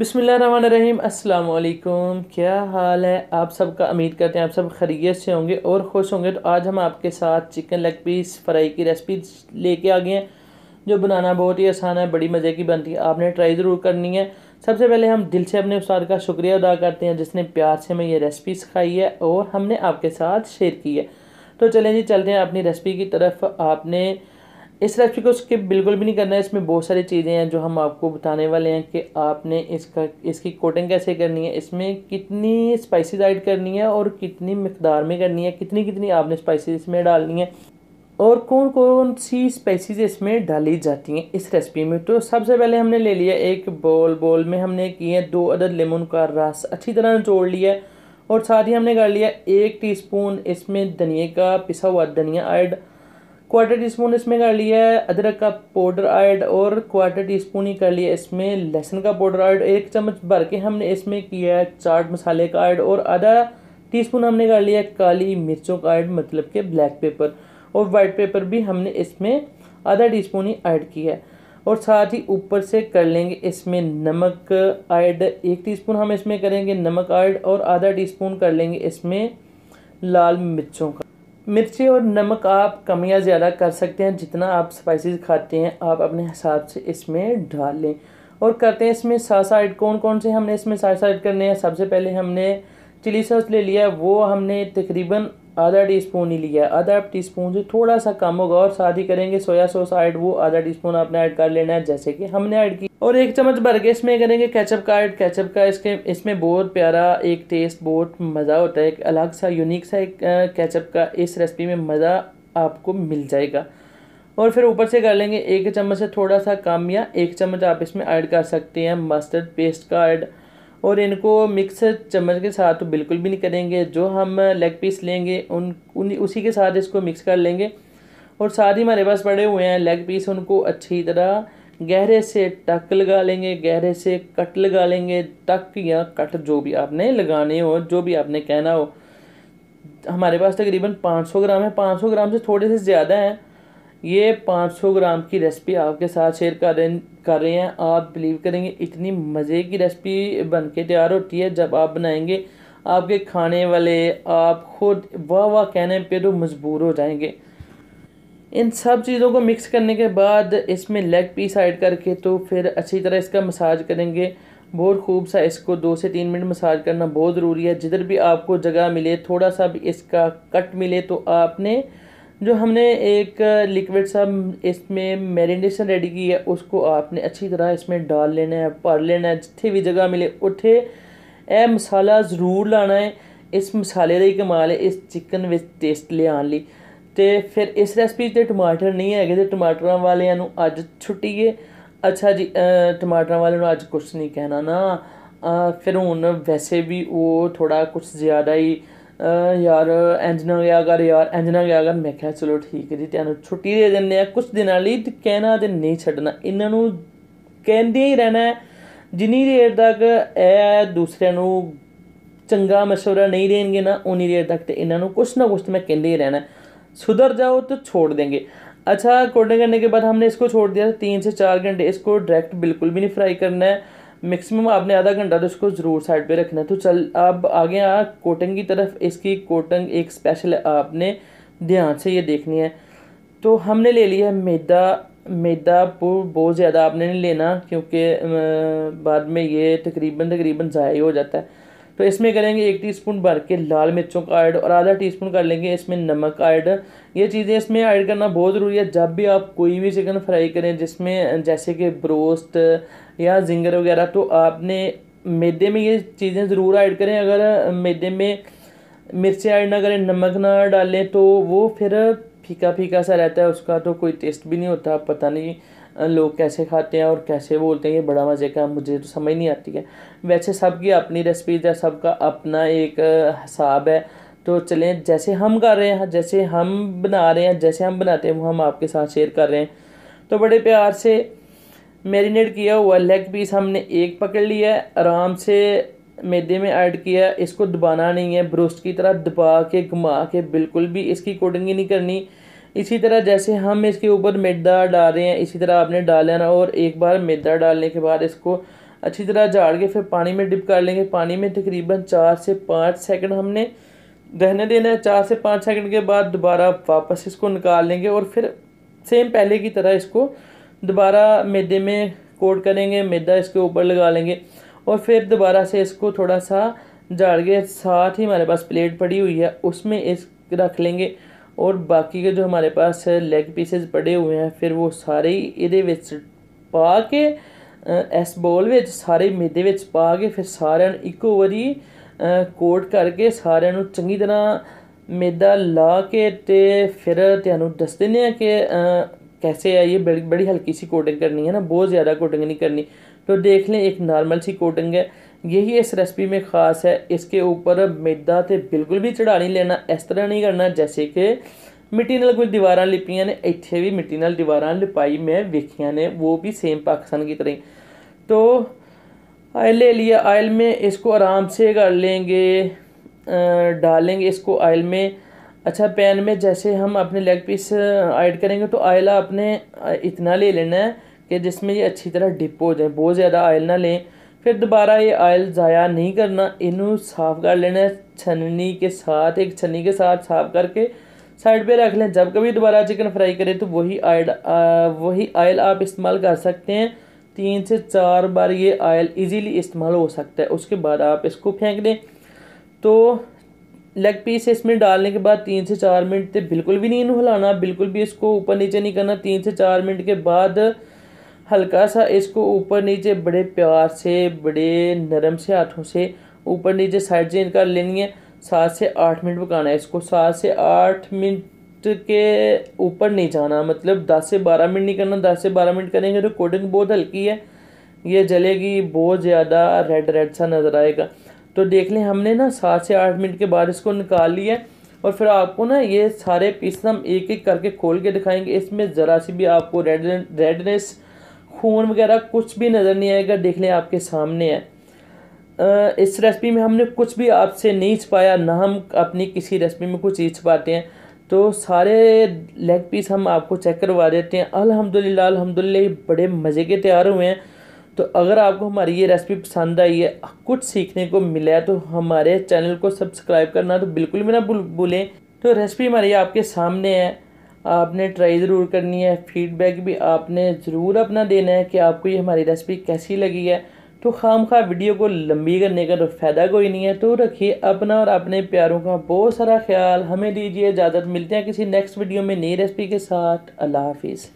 अस्सलाम वालेकुम क्या हाल है आप सबका उम्मीद करते हैं आप सब खरीत से होंगे और खुश होंगे तो आज हम आपके साथ चिकन लेग पीस फ्राई की रेसिपी लेके आ गए हैं जो बनाना बहुत ही आसान है बड़ी मज़े की बनती है आपने ट्राई ज़रूर करनी है सबसे पहले हम दिल से अपने उस्ताद का शुक्रिया अदा करते हैं जिसने प्यार से हमें ये रेसिपी सिखाई है और हमने आपके साथ शेयर की है तो चलें जी चलते हैं अपनी रेसिपी की तरफ आपने इस रेसिपी को स्किप बिल्कुल भी नहीं करना है इसमें बहुत सारी चीज़ें हैं जो हम आपको बताने वाले हैं कि आपने इसका इसकी कोटिंग कैसे करनी है इसमें कितनी स्पाइसेस ऐड करनी है और कितनी मकदार में करनी है कितनी कितनी आपने स्पाइसेस इसमें डालनी है और कौन कौन सी स्पाइसेस इसमें डाली जाती हैं इस रेसिपी में तो सबसे पहले हमने ले लिया एक बॉल बॉल में हमने किए दो अदर लेमन का रस अच्छी तरह जोड़ लिया और साथ ही हमने कर लिया एक टीस्पून इसमें धनिए का पिसा हुआ धनिया ऐड क्वार्टर टी स्पून इसमें कर लिया अदरक का पाउडर ऐड और क्वार्टर टी स्पून ही कर लिया इसमें लहसुन का पाउडर ऐड एक चम्मच भर के हमने इसमें किया है चाट मसाले का ऐड और आधा टी स्पून हमने कर लिया काली मिर्चों का ऐड मतलब के ब्लैक पेपर और वाइट पेपर भी हमने इसमें आधा टी स्पून ही ऐड किया है और साथ ही ऊपर से कर लेंगे इसमें नमक ऐड एक स्पून हम इसमें करेंगे नमक ऐड और आधा स्पून कर लेंगे इसमें लाल मिर्चों का मिर्ची और नमक आप कम या ज़्यादा कर सकते हैं जितना आप स्पाइसेस खाते हैं आप अपने हिसाब से इसमें डाल लें और करते हैं इसमें सास ऐड कौन कौन से हमने इसमें सास ऐड करने हैं सबसे पहले हमने चिली सॉस ले लिया वो हमने तकरीबन आधा टी स्पून ही लिया आधा टी स्पून से थोड़ा सा कम होगा और साथ ही करेंगे सोया सॉस ऐड वो आधा टी स्पून आपने ऐड कर लेना है जैसे कि हमने ऐड की और एक चम्मच भर के इसमें करेंगे कैचअप का ऐड कैचअप का इसके इसमें बहुत प्यारा एक टेस्ट बहुत मज़ा होता है एक अलग सा यूनिक सा एक कैचअप का इस रेसिपी में मज़ा आपको मिल जाएगा और फिर ऊपर से कर लेंगे एक चम्मच से थोड़ा सा कम या एक चम्मच आप इसमें ऐड कर सकते हैं मस्टर्ड पेस्ट का ऐड और इनको मिक्स चम्मच के साथ तो बिल्कुल भी नहीं करेंगे जो हम लेग uh, पीस लेंगे उन, उन उसी के साथ इसको मिक्स कर लेंगे और साथ ही हमारे पास पड़े हुए हैं लेग पीस उनको अच्छी तरह गहरे से टक लगा लेंगे गहरे से कट लगा लेंगे टक या कट जो भी आपने लगाने हो जो भी आपने कहना हो हमारे पास तकरीबन 500 ग्राम है 500 ग्राम से थोड़े से ज़्यादा हैं ये 500 ग्राम की रेसिपी आपके साथ शेयर कर रहे कर रहे हैं आप बिलीव करेंगे इतनी मज़े की रेसिपी बन के तैयार होती है जब आप बनाएंगे आपके खाने वाले आप खुद वाह वाह कहने पे तो मजबूर हो जाएंगे इन सब चीज़ों को मिक्स करने के बाद इसमें लेग पीस ऐड करके तो फिर अच्छी तरह इसका मसाज करेंगे बहुत खूब सा इसको दो से तीन मिनट मसाज करना बहुत ज़रूरी है जिधर भी आपको जगह मिले थोड़ा सा भी इसका कट मिले तो आपने जो हमने एक लिक्विड सा इसमें मैरिनेशन रेडी की है उसको आपने अच्छी तरह इसमें डाल लेना है भर लेना है जिथे भी जगह मिले उत्थे ਇਹ ਮਸਾਲਾ ਜ਼ਰੂਰ ਲਾਣਾ ਹੈ ਇਸ ਮਸਾਲੇ ਦਾ ਹੀ ਕਮਾਲ ਹੈ ਇਸ ਚਿਕਨ ਵਿੱਚ ਟੇਸਟ ਲਿਆਉਣ ਲਈ ਤੇ ਫਿਰ ਇਸ ਰੈਸਪੀ ਤੇ ਟਮਾਟਰ ਨਹੀਂ ਹੈਗੇ ਤੇ ਟਮਾਟਰਾਂ ਵਾਲਿਆਂ ਨੂੰ ਅੱਜ ਛੁੱਟੀ ਏ ਅੱਛਾ ਜੀ ਟਮਾਟਰਾਂ ਵਾਲਿਆਂ ਨੂੰ ਅੱਜ ਕੁਝ ਨਹੀਂ ਕਹਿਣਾ ਨਾ ਫਿਰ ਹੁਣ ਵੈਸੇ ਵੀ ਉਹ ਥੋੜਾ ਕੁਝ ਜ਼ਿਆਦਾ ਹੀ ਯਾਰ ਇੰਜ ਨਾ ਗਿਆ ਕਰ ਯਾਰ ਇੰਜ ਨਾ ਗਿਆ ਕਰ ਮੈਂ ਕਿਹਾ ਚਲੋ ਠੀਕ ਹੈ ਜੀ ਤੈਨੂੰ ਛੁੱਟੀ ਦੇ ਦਿੰਦੇ ਆ ਕੁਝ ਦਿਨਾਂ ਲਈ ਤੇ ਕਹਿਣਾ ਤੇ ਨਹੀਂ ਛੱਡਣਾ ਇਹਨਾਂ ਨੂੰ ਕਹਿੰਦੇ ਹੀ ਰਹਿਣਾ ਜਿੰਨੀ ਦੇਰ ਤੱਕ ਇਹ ਦੂਸਰਿਆਂ ਨੂੰ ਚੰਗਾ ਮਸ਼ਵਰਾ ਨਹੀਂ ਦੇਣਗੇ ਨਾ ਉਨੀ ਦੇਰ ਤੱਕ ਤੇ ਇਹਨਾਂ ਨੂੰ ਕੁਛ ਨਾ ਕੁਛ ਮੈਂ ਕਹਿੰਦੇ ਹੀ ਰਹਿਣਾ ਸੁਧਰ ਜਾਓ ਤੇ ਛੋੜ ਦੇਣਗੇ अच्छा कोटिंग करने के बाद हमने इसको छोड़ दिया 3 से 4 घंटे इसको डायरेक्ट बिल्कुल भी नहीं फ्राई करना है मैक्सिमम आपने आधा घंटा तो इसको ज़रूर साइड पे रखना है तो चल अब आगे आ कोटिंग की तरफ इसकी कोटिंग एक स्पेशल आपने ध्यान से ये देखनी है तो हमने ले लिया है मैदा मैदा बहुत ज़्यादा आपने नहीं लेना क्योंकि बाद में ये तकरीबन तकरीबन ज़ाय हो जाता है तो इसमें करेंगे एक टीस्पून भर के लाल मिर्चों का ऐड और आधा टीस्पून कर लेंगे इसमें नमक ऐड ये चीज़ें इसमें ऐड करना बहुत ज़रूरी है जब भी आप कोई भी चिकन फ्राई करें जिसमें जैसे कि ब्रोस्ट या जिंगर वगैरह तो आपने मैदे में ये चीज़ें ज़रूर ऐड करें अगर मैदे में मिर्चें ऐड ना करें नमक ना डालें तो वो फिर फीका फीका सा रहता है उसका तो कोई टेस्ट भी नहीं होता पता नहीं लोग कैसे खाते हैं और कैसे बोलते हैं ये बड़ा मज़े का मुझे तो समझ नहीं आती है वैसे सबकी अपनी रेसिपीज़ है सबका अपना एक हिसाब है तो चलें जैसे हम कर रहे हैं जैसे हम बना रहे हैं जैसे हम बनाते हैं वो हम आपके साथ शेयर कर रहे हैं तो बड़े प्यार से मेरीनेट किया हुआ लेग पीस हमने एक पकड़ लिया है आराम से मैदे में ऐड किया इसको दबाना नहीं है ब्रोस्ट की तरह दबा के घुमा के बिल्कुल भी इसकी कोटिंग ही नहीं करनी इसी तरह जैसे हम इसके ऊपर मैदा डाल रहे हैं इसी तरह आपने डाल लेना और एक बार मैदा डालने के बाद इसको अच्छी तरह झाड़ के फिर पानी में डिप कर लेंगे पानी में तकरीबन चार से पाँच सेकंड हमने रहने देना है चार से पाँच सेकंड के बाद दोबारा वापस इसको निकाल लेंगे और फिर सेम पहले की तरह इसको दोबारा मैदे में कोट करेंगे मैदा इसके ऊपर लगा लेंगे और फिर दोबारा से इसको थोड़ा सा झाड़ के साथ ही हमारे पास प्लेट पड़ी हुई है उसमें इस रख लेंगे और बाकी के जो हमारे पास लेग पीसेस पड़े हुए हैं फिर वो सारे ਇਹਦੇ ਵਿੱਚ ਪਾ ਕੇ ਇਸ ਬੋਲ ਵਿੱਚ ਸਾਰੇ ਮੈਦੇ पा के फिर सारे ਸਾਰਿਆਂ ਨੂੰ ਇੱਕੋ ਵਾਰੀ ਕੋਟ ਕਰਕੇ ਸਾਰਿਆਂ ਨੂੰ ਚੰਗੀ ਤਰ੍ਹਾਂ ਮੈਦਾ ਲਾ ਕੇ ਤੇ ਫਿਰ ਤੁਹਾਨੂੰ कैसे है ये बड़ी बड़ी हल्की सी कोटिंग करनी है ना बहुत ज़्यादा कोटिंग नहीं करनी तो देख लें एक नॉर्मल सी कोटिंग है यही इस रेसिपी में ख़ास है इसके ऊपर मैदा तो बिल्कुल भी चढ़ा नहीं लेना इस तरह नहीं करना जैसे कि मिट्टी नाल कोई दीवारा लिपिया ने इतने भी मिट्टी नाल दीवारा लिपाई मैं वेखिया ने वो भी सेम पाकिस्तान की तरह तो ऑयल ले लिया ऑयल में इसको आराम से कर लेंगे डालेंगे इसको ऑयल में अच्छा पैन में जैसे हम अपने लेग पीस ऐड करेंगे तो ऑयल आपने इतना ले लेना है कि जिसमें ये अच्छी तरह डिप हो जाए बहुत ज़्यादा ऑयल ना लें फिर दोबारा ये आयल ज़ाया नहीं करना इनू साफ़ कर लेना छन्नी के साथ एक छन्नी के साथ साफ़ करके साइड पे रख लें जब कभी दोबारा चिकन फ्राई करें तो वही आयल वही आयल आप इस्तेमाल कर सकते हैं तीन से चार बार ये आयल इजीली इस्तेमाल हो सकता है उसके बाद आप इसको फेंक दें तो लेग पीस इसमें डालने के बाद तीन से चार मिनट तक तो बिल्कुल भी नहीं हिलाना बिल्कुल भी इसको ऊपर नीचे नहीं करना तीन से चार मिनट के बाद हल्का सा इसको ऊपर नीचे बड़े प्यार से बड़े नरम से हाथों से ऊपर नीचे साइड से इनका लेनी है सात से आठ मिनट पकाना है इसको सात से आठ मिनट के ऊपर नहीं जाना मतलब दस से बारह मिनट नहीं करना दस से बारह मिनट करेंगे तो कोटिंग बहुत हल्की है ये जलेगी बहुत ज़्यादा रेड रेड सा नज़र आएगा तो देख लें हमने ना सात से आठ मिनट के बाद इसको निकाल लिया और फिर आपको ना ये सारे पीस हम एक एक करके खोल के दिखाएंगे इसमें ज़रा सी भी आपको रेड रेडनेस खून वगैरह कुछ भी नज़र नहीं आएगा देख लें आपके सामने है इस रेसिपी में हमने कुछ भी आपसे नहीं छुपाया ना हम अपनी किसी रेसिपी में कुछ चीज़ छपाते हैं तो सारे लेग पीस हम आपको चेक करवा देते हैं अलहमदिल्ला अल्हम्दुलिल्लाह बड़े मज़े के तैयार हुए हैं तो अगर आपको हमारी ये रेसिपी पसंद आई है कुछ सीखने को मिला है तो हमारे चैनल को सब्सक्राइब करना तो बिल्कुल भी ना भूलें तो रेसिपी हमारी आपके सामने है आपने ट्राई ज़रूर करनी है फीडबैक भी आपने ज़रूर अपना देना है कि आपको ये हमारी रेसिपी कैसी लगी है तो खाम खा वीडियो को लंबी करने का तो फ़ायदा कोई नहीं है तो रखिए अपना और अपने प्यारों का बहुत सारा ख्याल हमें दीजिए इजाज़त मिलते हैं किसी नेक्स्ट वीडियो में नई रेसिपी के साथ अल्लाह हाफिज़